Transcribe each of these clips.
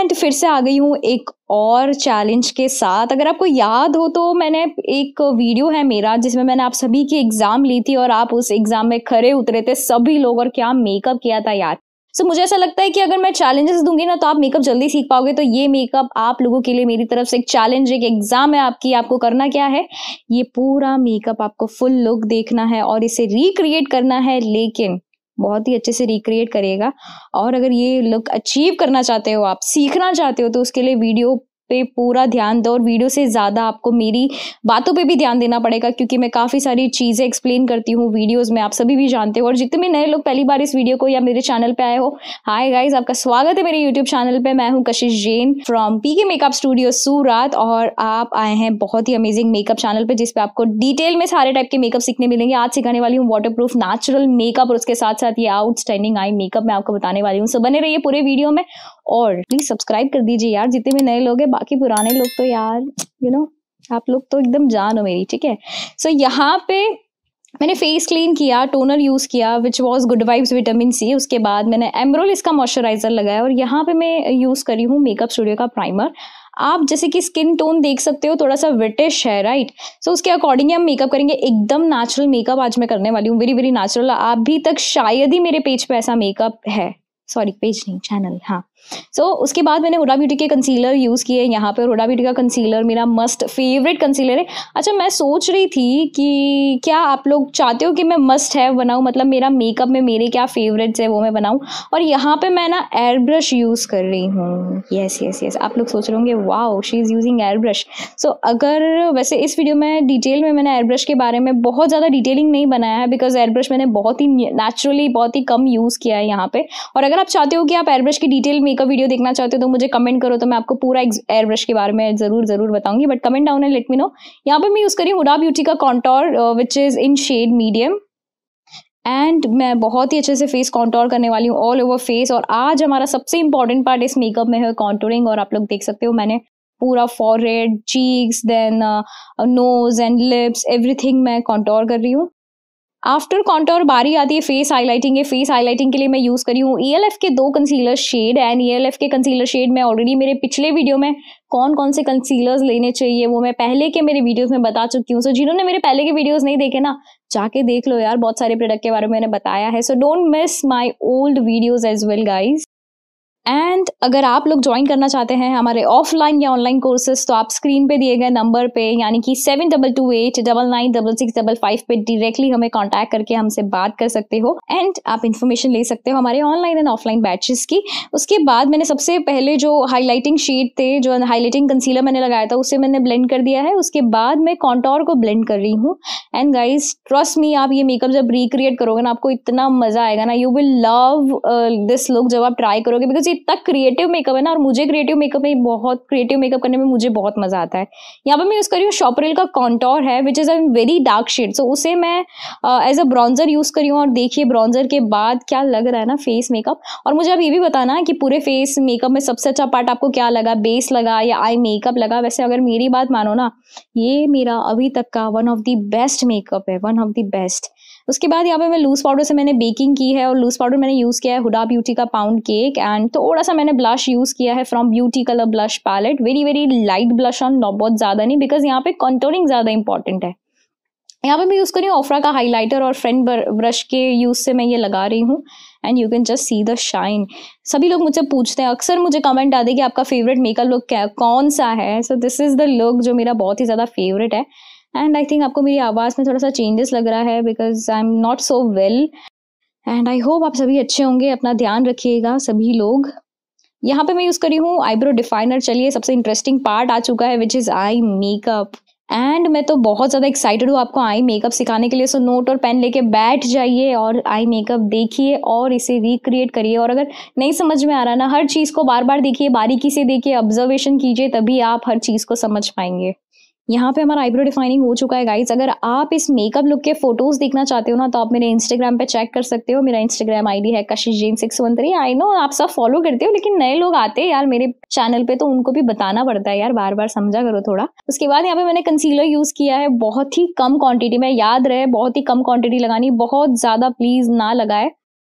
and फिर से आ गई हूँ एक और चैलेंज के साथ अगर आपको याद हो तो मैंने एक वीडियो है मेरा जिसमें मैंने आप सभी की एग्ज़ाम ली थी और आप उस एग्ज़ाम में खड़े उतरे थे सभी लोग और क्या मेकअप किया था यार सो so, मुझे ऐसा लगता है कि अगर मैं चैलेंजेस दूंगी ना तो आप मेकअप जल्दी सीख पाओगे तो ये मेकअप आप लोगों के लिए मेरी तरफ से एक चैलेंज एक एग्जाम है आपकी आपको करना क्या है ये पूरा मेकअप आपको फुल लुक देखना है और इसे रिक्रिएट करना है लेकिन बहुत ही अच्छे से रिक्रिएट करिएगा और अगर ये लुक अचीव करना चाहते हो आप सीखना चाहते हो तो उसके लिए वीडियो पे पूरा ध्यान दो और वीडियो से ज़्यादा आपको मेरी बातों पे भी ध्यान देना पड़ेगा क्योंकि मैं काफ़ी सारी चीज़ें एक्सप्लेन करती हूँ वीडियोस में आप सभी भी जानते हो और जितने नए लोग पहली बार इस वीडियो को या मेरे चैनल पे आए हो हाय गाइज आपका स्वागत है मेरे यूट्यूब चैनल पर मैं हूँ Kashish Jain from P makeup studio Surat और आप आए हैं बहुत ही अमेजिंग मेकअप चैनल पर जिसपे आपको डिटेल में सारे टाइप के मेकअप सीखने मिलेंगे आज सिखाने वाली हूँ वाटर नेचुरल मेकअप और उसके साथ साथ ये आउटस्टैंडिंग आई मेकअप मैं आपको बताने वाली हूँ सो बने रहिए पूरे वीडियो में और प्लीज सब्सक्राइब कर दीजिए यार जितने भी नए लोग हैं बाकी पुराने लोग तो यार यू you नो know, आप लोग तो एकदम जान हो मेरी ठीक है सो so, यहाँ पे मैंने फेस क्लीन किया टोनर यूज़ किया which was good vibes vitamin C उसके बाद मैंने एमरोल इसका मॉइस्चराइजर लगाया और यहाँ पे मैं यूज़ करी हूँ मेकअप स्टूडियो का प्राइमर आप जैसे कि स्किन टोन देख सकते हो थोड़ा सा विटिश है राइट सो so, उसके अकॉर्डिंग हम मेकअप करेंगे एकदम नेचुरल मेकअप आज मैं करने वाली हूँ वेरी वेरी नेचुरल अभी तक शायद ही मेरे पेज पे ऐसा मेकअप है सॉरी पेज नहीं चैनल हाँ सो so, उसके बाद मैंने हुडा ब्यूटी के कंसीलर यूज़ किए यहाँ पर हुडा ब्यूटी का कंसीलर मेरा मस्ट फेवरेट कंसीलर है अच्छा मैं सोच रही थी कि क्या आप लोग चाहते हो कि मैं मस्ट है बनाऊँ मतलब मेरा मेकअप में मेरे क्या फेवरेट्स है वो मैं बनाऊँ और यहाँ पे मैं ना एयर ब्रश यूज़ कर रही हूँ येस येस येस आप लोग सोच रहे होंगे wow she is using airbrush so अगर वैसे इस वीडियो में डिटेल में मैंने एयर ब्रश के बारे में बहुत ज़्यादा डिटेलिंग नहीं बनाया है बिकॉज एयर ब्रश मैंने बहुत ही नेचुरली बहुत ही कम यूज़ किया है यहाँ पर और अगर आप चाहते हो कि आप एयर ब्रश की डिटेल मेकअप वीडियो देखना चाहते हो तो मुझे कमेंट करो तो मैं आपको पूरा एयर ब्रश के बारे में ज़रूर ज़रूर बताऊंगी बट कमेंट डाउन है लेट मी नो यहाँ पे मैं यूज़ करी हुडा ब्यूटी का contour which is in shade medium and मैं बहुत ही अच्छे से फेस कॉन्टोर करने वाली हूँ ऑल ओवर फेस और आज हमारा सबसे इंपॉर्टेंट पार्ट इस मेकअप में है कॉन्टोरिंग और आप लोग देख सकते हो मैंने पूरा for cheeks then nose and lips everything मैं कॉन्टोर कर रही हूँ आफ्टर कॉन्टोर बारी आती है फेस हाईलाइटिंग है फेस हाईलाइटिंग के लिए मैं यूज़ करी हूँ ई e एल के दो concealer shade and E L के कंसीलर शेड मैं ऑलरेडी मेरे पिछले वीडियो में कौन कौन से कंसीलर्स लेने चाहिए वो मैं पहले के मेरे वीडियोस में बता चुकी हूँ सो so, जिन्होंने मेरे पहले के वीडियोस नहीं देखे ना जाके देख लो यार बहुत सारे प्रोडक्ट के बारे में मैंने बताया है so don't miss my old videos as well guys and अगर आप लोग ज्वाइन करना चाहते हैं हमारे ऑफलाइन या ऑनलाइन कोर्सेज तो आप स्क्रीन पे दिए गए नंबर पे यानी कि seven double two eight double nine double six double five पे डायरेक्टली हमें कांटेक्ट करके हमसे बात कर सकते हो एंड आप इन्फॉर्मेशन ले सकते हो हमारे ऑनलाइन एंड ऑफलाइन बैचेस की उसके बाद मैंने सबसे पहले जो हाईलाइटिंग शीट थे जो हाईलाइटिंग कंसीलर मैंने लगाया था उसे मैंने ब्लेंड कर दिया है उसके बाद मैं कॉन्टोर को ब्लेंड कर रही हूँ एंड गाइज ट्रस्ट मी आप ये मेकअप जब रिक्रिएट करोगे ना आपको इतना मजा आएगा ना you will love this look जब आप ट्राई करोगे बिकॉज मुझे इतना क्रिएटिव मेकअप है ना और मुझे क्रिएटिव मेकअप में बहुत क्रिएटिव मेकअप करने में मुझे बहुत मजा आता है यहाँ पर मैं यूज़ कर रही हूँ शॉपरिल का कॉन्टोर है which is a very dark shade so उसे मैं एज अ ब्राउन्जर यूज़ करी हूँ और देखिए ब्राउन्जर के बाद क्या लग रहा है ना फेस मेकअप और मुझे अब ये भी बताना कि पूरे फेस मेकअप में सबसे अच्छा पार्ट आपको क्या लगा बेस लगा या आई मेकअप लगा वैसे अगर मेरी बात मानो ना ये मेरा अभी तक का one of the best makeup है वन ऑफ द बेस्ट उसके बाद यहाँ पे मैं लूज़ पाउडर से मैंने बेकिंग की है और लूज़ पाउडर मैंने यूज़ किया है हुडा ब्यूटी का पाउंड केक एंड थोड़ा सा मैंने ब्लश यूज़ किया है from beauty colour blush palette very very light blush on not बहुत ज़्यादा नहीं बिकॉज यहाँ पे कंटोरिंग ज़्यादा इंपॉर्टेंट है यहाँ पे मैं यूज़ कर रही हूँ ऑफरा का हाइलाइटर और फ्रेंड ब्रश के यूज़ से मैं ये लगा रही हूँ and you can just see the shine सभी लोग मुझे पूछते हैं अक्सर मुझे कमेंट आते हैं कि आपका फेवरेट मेकअप लुक क्या कौन सा है so this is the look जो मेरा बहुत ही ज़्यादा फेवरेट है एंड आई थिंक आपको मेरी आवाज़ में थोड़ा सा चेंजेस लग रहा है because I am not so well and I hope आप सभी अच्छे होंगे अपना ध्यान रखिएगा सभी लोग यहाँ पे मैं यूज़ करी हूँ आईब्रो डिफाइनर चलिए सबसे इंटरेस्टिंग पार्ट आ चुका है which is eye makeup and मैं तो बहुत ज़्यादा एक्साइटेड हूँ आपको आई मेकअप सिखाने के लिए सो नोट और पेन लेके बैठ जाइए और आई मेकअप देखिए और इसे रिक्रिएट करिए और अगर नहीं समझ में आ रहा ना हर चीज़ को बार बार देखिए बारीकी से देखिए ऑब्जर्वेशन कीजिए तभी आप हर चीज़ को समझ पाएंगे यहाँ पे हमारा आईब्रो डिफाइनिंग हो चुका है गाइज अगर आप इस मेकअप लुक के फोटोज देखना चाहते हो ना तो आप मेरे इंस्टाग्राम पे चेक कर सकते हो मेरा इंस्टाग्राम आईडी है Kashish Jain six one three I know आप सब फॉलो करते हो लेकिन नए लोग आते हैं यार मेरे चैनल पे तो उनको भी बताना पड़ता है यार बार बार समझा करो थोड़ा उसके बाद यहाँ पे मैंने कंसीलर यूज किया है बहुत ही कम क्वांटिटी में याद रहे बहुत ही कम क्वांटिटी लगानी बहुत ज्यादा प्लीज ना लगाए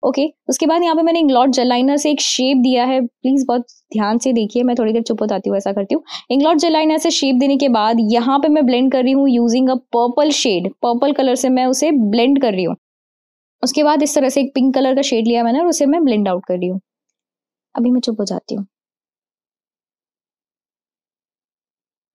ओके उसके बाद यहाँ पे मैंने इंग्लॉट जेल लाइनर से एक शेप दिया है प्लीज बहुत ध्यान से देखिए मैं थोड़ी देर चुप बताती हूँ ऐसा करती हूँ इंग्लॉट जेल लाइनर से शेप देने के बाद यहाँ पे मैं ब्लेंड कर रही हूँ using a purple shade purple colour से मैं उसे ब्लेंड कर रही हूँ उसके बाद इस तरह से एक पिंक कलर का शेड लिया मैंने और उसे मैं ब्लेंड आउट कर रही हूँ अभी मैं चुप हो जाती हूँ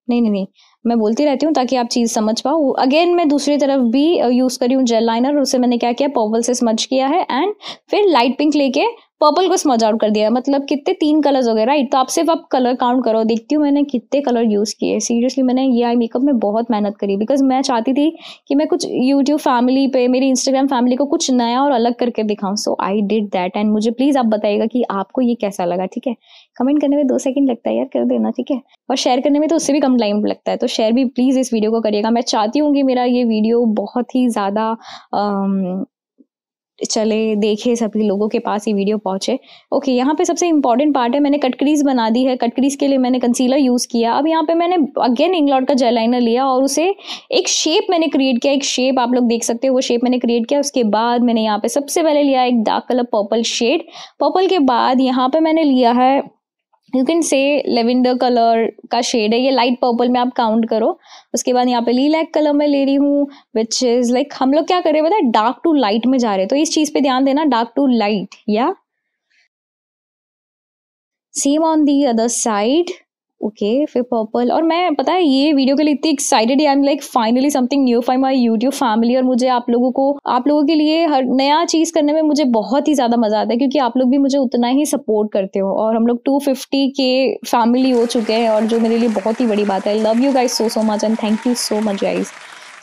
नहीं नहीं नहीं मैं बोलती रहती हूँ ताकि आप चीज़ समझ पाओ अगेन मैं दूसरी तरफ भी यूज़ uh, करी हूँ जेल लाइनर उसे मैंने क्या किया पॉवल से स्मच किया है एंड फिर लाइट पिंक लेके पर्पल को स्मज आउट कर दिया मतलब कितने तीन कलर्स हो गए राइट तो आप सिर्फ आप कलर काउंट करो देखती हूँ मैंने कितने कलर यूज़ किए सीरियसली मैंने ये आई मेकअप में बहुत मेहनत करी बिकॉज मैं चाहती थी कि मैं कुछ यूट्यूब फैमिली पे मेरी इंस्टाग्राम फैमिली को कुछ नया और अलग करके दिखाऊँ so I did that and मुझे प्लीज़ आप बताइएगा कि आपको ये कैसा लगा ठीक है कमेंट करने में दो सेकंड लगता है यार कर देना ठीक है और शेयर करने में तो उससे भी कम टाइम लगता है तो शेयर भी प्लीज़ इस वीडियो को करिएगा मैं चाहती हूँ कि मेरा ये वीडियो बहुत ही ज़्यादा um, चले देखे सभी लोगों के पास ये वीडियो पहुँचे ओके यहाँ पे सबसे इंपॉर्टेंट पार्ट है मैंने कटकरीज बना दी है कटकरीज के लिए मैंने कंसीलर यूज़ किया अब यहाँ पे मैंने अगेन इंग्लॉट का जेल लाइनर लिया और उसे एक शेप मैंने क्रिएट किया एक शेप आप लोग देख सकते हो वो शेप मैंने क्रिएट किया उसके बाद मैंने यहाँ पे सबसे पहले लिया एक dark colour purple shade purple के बाद यहाँ पे मैंने लिया है you can see lavender colour का शेड है ये लाइट पर्पल में आप काउंट करो उसके बाद यहाँ पे लीलैक कलर में ले रही हूँ विच इज़ लाइक हम लोग क्या कर रहे हैं बताए डार्क टू लाइट में जा रहे हैं तो इस चीज़ पे ध्यान देना डार्क टू लाइट या same on the other side okay फिर पर्पल और मैं पता है ये वीडियो के लिए इतनी excited I am like finally something new for my YouTube family और मुझे आप लोगों को आप लोगों के लिए हर नया चीज़ करने में मुझे बहुत ही ज़्यादा मज़ा आता है क्योंकि आप लोग भी मुझे उतना ही सपोर्ट करते हो और हम लोग टू फिफ्टी के फैमिली हो चुके हैं और जो मेरे लिए बहुत ही बड़ी बात है I love you guys so so much and thank you so much guys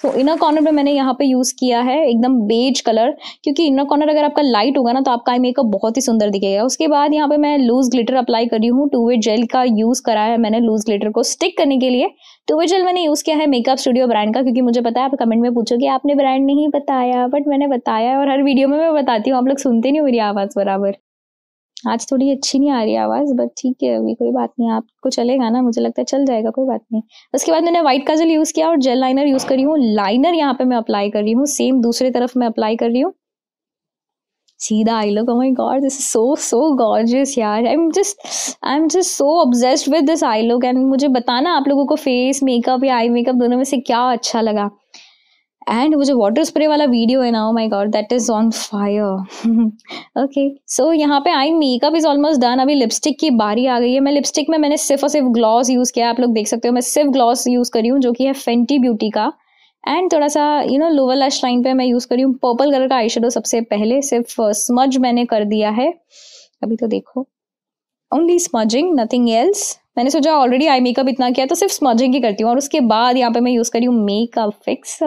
तो इनर कॉर्नर में मैंने यहाँ पे यूज़ किया है एकदम बेज कलर क्योंकि इनर कॉर्नर अगर आपका लाइट होगा ना तो आपका आई मेकअप बहुत ही सुंदर दिखेगा उसके बाद यहाँ पे मैं लूज़ ग्लिटर अप्लाई करी हूँ टू वे जेल का यूज़ करा है मैंने लूज़ ग्लिटर को स्टिक करने के लिए टू वे जेल मैंने यूज़ किया है मेकअप स्टूडियो ब्रांड का क्योंकि मुझे पता है आप कमेंट में पूछो कि आपने ब्रांड नहीं बताया बट मैंने बताया और हर वीडियो में मैं बताती हूँ आप लोग सुनते नहीं हो मेरी आवाज़ बराबर आज थोड़ी अच्छी नहीं आ रही आवाज़ बट ठीक है अभी कोई बात नहीं आपको चलेगा ना मुझे लगता है चल जाएगा कोई बात नहीं उसके बाद मैंने व्हाइट काजल यूज़ किया और जेल लाइनर यूज़ करी हूँ लाइनर यहाँ पे मैं अप्लाई कर रही हूँ सेम दूसरे तरफ मैं अप्लाई कर रही हूँ सीधा eye look my god this is so so gorgeous यार I am just I am just so obsessed with this eye look एंड मुझे बताना आप लोगों को फेस मेकअप या आई मेकअप दोनों में से क्या अच्छा लगा एंड वो जो वाटर स्प्रे वाला वीडियो है ना oh my God that is on fire okay so यहाँ पे I makeup is almost done अभी लिपस्टिक की बारी आ गई है मैं लिपस्टिक में मैंने सिर्फ और सिर्फ ग्लॉस यूज़ किया आप लोग देख सकते हो मैं सिर्फ ग्लॉस यूज़ करी हूँ जो कि है फेंटी ब्यूटी का एंड थोड़ा सा you know lower lash line पे मैं यूज़ करी हूँ पर्पल कलर का आई सबसे पहले सिर्फ स्मज uh, मैंने कर दिया है अभी तो देखो ओनली स्मजिंग नथिंग एल्स मैंने सोचा ऑलरेडी आई मेकअप इतना किया तो सिर्फ स्मजिंग ही करती हूँ और उसके बाद यहाँ पे मैं यूज़ करी हूँ मेकअप फिक्स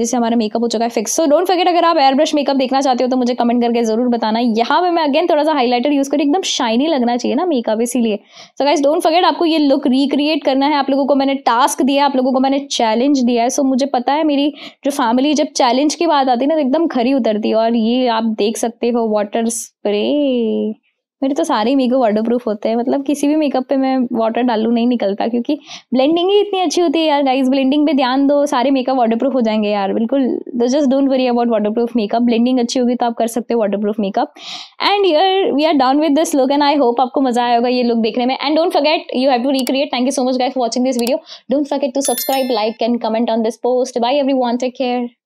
जिससे हमारा मेकअप हो चुका है फिक्स सो डोंट फर्गेट अगर आप एयर ब्रश मेकअप देखना चाहते हो तो मुझे कमेंट करके जरूर बताना यहाँ पे मैं अगेन थोड़ा सा हाईलाइटर यूज करी एकदम शाइनी लगना चाहिए ना मेकअप इसीलिए सो गाइज डोंट फर्गेट आपको ये लुक रिक्रिएट करना है आप लोगों को मैंने टास्क दिया आप लोगों को मैंने चैलेंज दिया है सो मुझे पता है मेरी जो फैमिली जब चैलेंज की बात आती है ना तो एकदम खरी उतरती है और ये आप देख सकते हो वाटर स्प्रे मेरे तो सारे मेकअप वाटर प्रूफ होते हैं मतलब किसी भी मेकअप पे मैं वाटर डालू नहीं निकलता क्योंकि ब्लेंडिंग ही इतनी अच्छी होती है यार गाइस ब्लेंडिंग पे ध्यान दो सारे मेकअप वाटर प्रूफ हो जाएंगे यार बिल्कुल just don't worry about waterproof makeup blending अच्छी होगी तो आप कर सकते हो waterproof makeup and yeah we are down with this look and I hope आपको मजा आएगा ये लुक देखने में and don't forget you have to recreate thank you so much guys for watching this video don't forget to subscribe like and comment on this post bye every take care